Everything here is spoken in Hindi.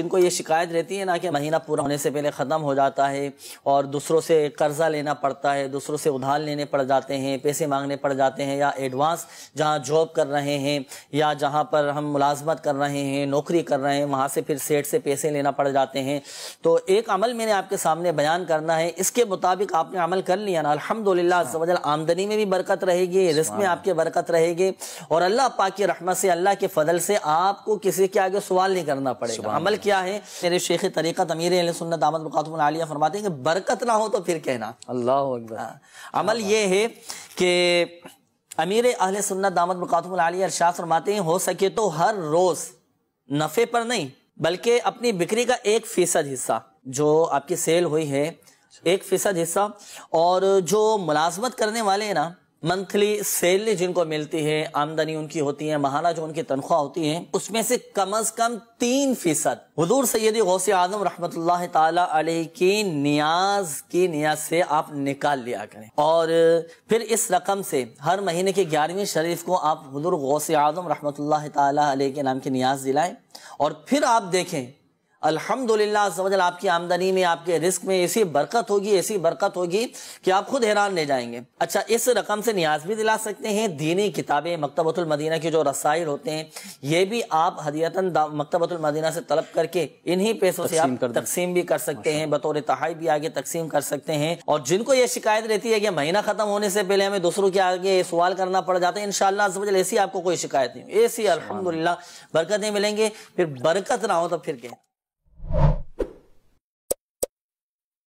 जिनको ये शिकायत रहती है ना कि महीना पूरा होने से पहले ख़त्म हो जाता है और दूसरों से कर्ज़ा लेना पड़ता है दूसरों से उधार लेने पड़ जाते हैं पैसे मांगने पड़ जाते हैं या एडवांस जहाँ जॉब कर रहे हैं या जहाँ पर हम मुलाजमत कर रहे हैं नौकरी कर रहे हैं वहाँ से फिर सेठ से पैसे लेना पड़ जाते हैं तो एक अमल मैंने आपके सामने बयान करना है इसके मुताबिक आपने अमल कर लिया ना अलहमदिल्ला आमदनी में भी बरकत रहेगी रिस्क में आपके बरकत रहेगी और अल्लाह पाकि रहमत से अल्लाह के फजल से आपको किसी के आगे सवाल नहीं करना पड़ेगा अमल क्या है मेरे शेख तरीका तमीर सुन्नत दामद बकातमिया फरमाते हैं कि बरकत ना हो तो फिर कहना अल्लाह हाँ। अमल ये है कि अमीर अहल सुन्नत दामद बकातमिया अरशाद फरमाते हैं हो सके तो हर रोज़ नफ़े पर नहीं बल्कि अपनी बिक्री का एक फ़ीसद हिस्सा जो आपकी सेल हुई है एक फ़ीसद हिस्सा और जो मुलाजमत करने वाले हैं ना मंथली सैलरी जिनको मिलती है आमदनी उनकी होती है महाना जो उनकी तनख्वाह होती है उसमें से कम अज कम तीन फीसद हजूर सैदी गौसे आजम रहमत की नियाज की नियाज से आप निकाल लिया करें और फिर इस रकम से हर महीने के ग्यारहवीं शरीफ को आप हजूर गौसे आजम रहमत के नाम की नियाज दिलाएं और फिर आप देखें अल्हम्दुलिल्लाह समझ आपकी आमदनी में आपके रिस्क में ऐसी बरकत होगी ऐसी बरकत होगी कि आप खुद हैरान ले जाएंगे अच्छा इस रकम से न्याज भी दिला सकते हैं दीनी किताबें मकतबतुलमदीना के जो रसाइल होते हैं ये भी आप हदीयतन मकतबतुलमदीना से तलब करके इन्हीं पैसों से आप तकसीम भी कर सकते हैं बतौर तहाई भी आगे तकसीम कर सकते हैं और जिनको ये शिकायत रहती है कि महीना खत्म होने से पहले हमें दूसरों के आगे सवाल करना पड़ जाता है इनशाला ऐसी आपको कोई शिकायत नहीं ऐसी अलहमदुल्ला बरकतें मिलेंगे फिर बरकत ना हो तो फिर क्या